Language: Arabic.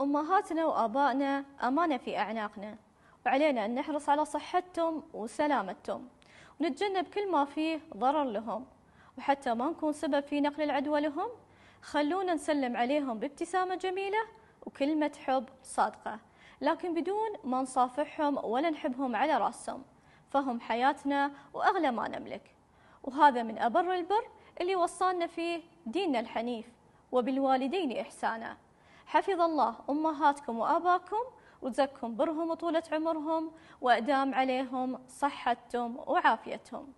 أمهاتنا وآبائنا أمانة في أعناقنا وعلينا أن نحرص على صحتهم وسلامتهم ونتجنب كل ما فيه ضرر لهم وحتى ما نكون سبب في نقل العدوى لهم خلونا نسلم عليهم بابتسامة جميلة وكلمة حب صادقة لكن بدون ما نصافحهم ولا نحبهم على راسهم فهم حياتنا وأغلى ما نملك وهذا من أبر البر اللي وصلنا فيه ديننا الحنيف وبالوالدين إحسانا حفظ الله أمهاتكم وآباكم وزكهم برهم وطولة عمرهم وأدام عليهم صحتهم وعافيتهم